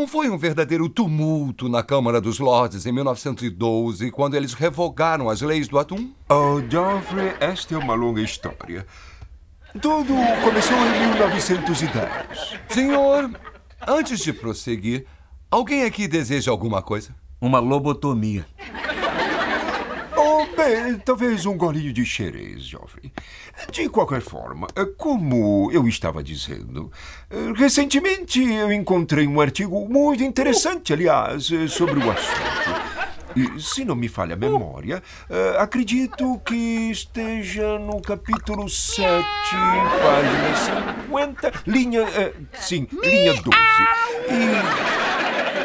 Não foi um verdadeiro tumulto na Câmara dos Lordes em 1912, quando eles revogaram as leis do atum? Oh, Geoffrey, esta é uma longa história. Tudo começou em 1910. Senhor, antes de prosseguir, alguém aqui deseja alguma coisa? Uma lobotomia. Bem, talvez um golinho de xerez, jovem. De qualquer forma, como eu estava dizendo, recentemente eu encontrei um artigo muito interessante, aliás, sobre o assunto. E, se não me falha a memória, eh, acredito que esteja no capítulo 7, página 50, linha. Eh, sim, linha 12.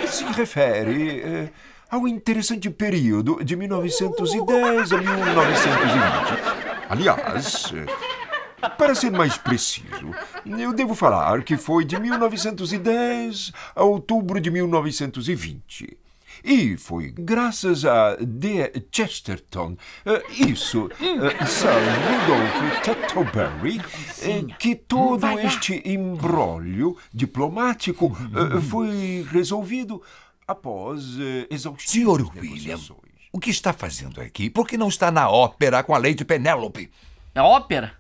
E se refere eh, ao interessante período de 1910 a 1920. Aliás, eh, para ser mais preciso, eu devo falar que foi de 1910 a outubro de 1920. E foi graças a D. Chesterton, eh, isso, eh, Sir Rudolph Tetterberry, que todo este imbróglio diplomático foi resolvido após eh, exaustivas Senhor William, o que está fazendo aqui? Por que não está na ópera com a Lady Penélope? Na ópera?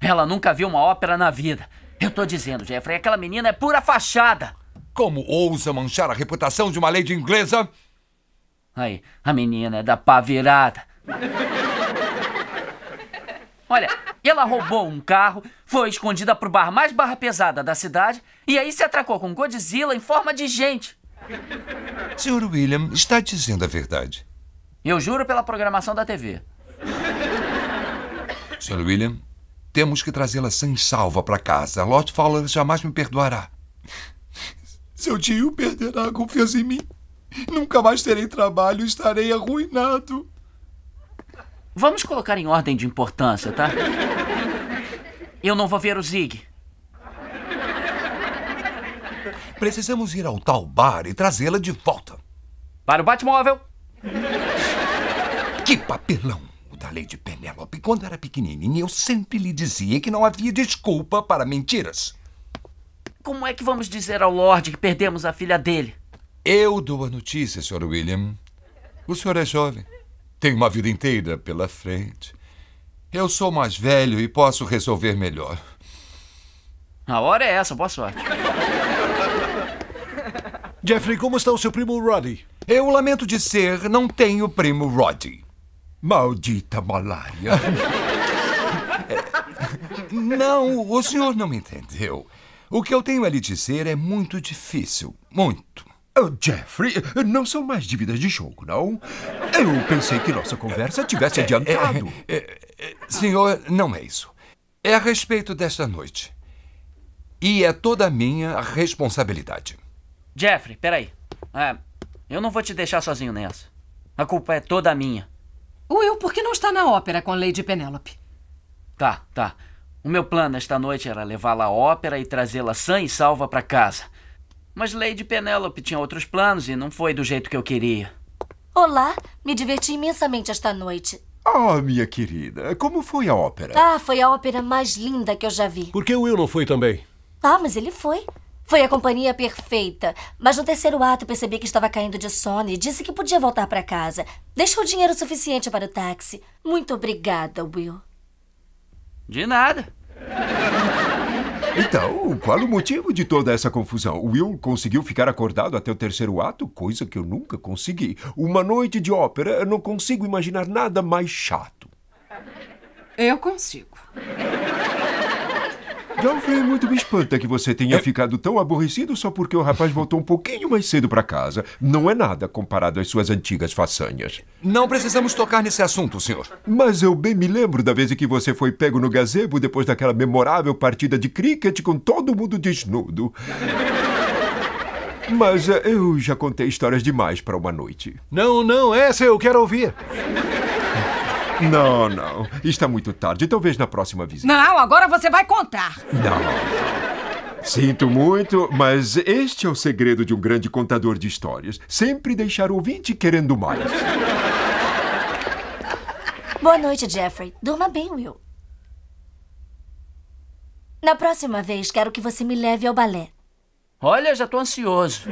ela nunca viu uma ópera na vida. Eu tô dizendo, Jeffrey, aquela menina é pura fachada. Como ousa manchar a reputação de uma lady inglesa? Aí, a menina é da pá virada. Olha, ela roubou um carro, foi escondida pro bar mais barra pesada da cidade e aí se atracou com Godzilla em forma de gente. Senhor William está dizendo a verdade. Eu juro pela programação da TV. Senhor William, temos que trazê-la sem salva para casa. Lord Fowler jamais me perdoará. Seu tio perderá a confiança em mim. Nunca mais terei trabalho e estarei arruinado. Vamos colocar em ordem de importância, tá? Eu não vou ver o Zig. Precisamos ir ao tal bar e trazê-la de volta. Para o Batmóvel! Que papelão! O da Lady Penélope, quando era pequenininha, eu sempre lhe dizia que não havia desculpa para mentiras. Como é que vamos dizer ao Lorde que perdemos a filha dele? Eu dou a notícia, Sr. William. O senhor é jovem. Tem uma vida inteira pela frente. Eu sou mais velho e posso resolver melhor. A hora é essa, boa sorte. Jeffrey, como está o seu primo Roddy? Eu lamento dizer, não tenho primo Roddy. Maldita malária. não, o senhor não me entendeu. O que eu tenho a lhe dizer é muito difícil. Muito. Oh, Jeffrey, não são mais dívidas de jogo, não? Eu pensei que nossa conversa tivesse é, é, adiantado. É, é, é, senhor, não é isso. É a respeito desta noite. E é toda minha responsabilidade. Jeffrey, peraí. É, eu não vou te deixar sozinho nessa. A culpa é toda minha. Will, por que não está na ópera com Lady Penelope? Tá, tá. O meu plano esta noite era levá-la à ópera e trazê-la sã e salva para casa. Mas Lady Penelope tinha outros planos e não foi do jeito que eu queria. Olá, me diverti imensamente esta noite. Oh, minha querida, como foi a ópera? Ah, foi a ópera mais linda que eu já vi. Por que o Will não foi também? Tá, mas ele foi. Foi a companhia perfeita. Mas no terceiro ato percebi que estava caindo de sono e disse que podia voltar para casa. Deixou dinheiro suficiente para o táxi. Muito obrigada, Will. De nada. Então, qual o motivo de toda essa confusão? Will conseguiu ficar acordado até o terceiro ato, coisa que eu nunca consegui. Uma noite de ópera, eu não consigo imaginar nada mais chato. Eu consigo fui muito me espanta que você tenha ficado tão aborrecido só porque o rapaz voltou um pouquinho mais cedo para casa. Não é nada comparado às suas antigas façanhas. Não precisamos tocar nesse assunto, senhor. Mas eu bem me lembro da vez em que você foi pego no gazebo depois daquela memorável partida de críquete com todo mundo desnudo. Mas eh, eu já contei histórias demais para uma noite. Não, não, essa eu quero ouvir. Não, não. Está muito tarde. Então na próxima visita. Não, agora você vai contar. Não. Sinto muito, mas este é o segredo de um grande contador de histórias. Sempre deixar o ouvinte querendo mais. Boa noite, Jeffrey. Durma bem, Will. Na próxima vez, quero que você me leve ao balé. Olha, já estou ansioso.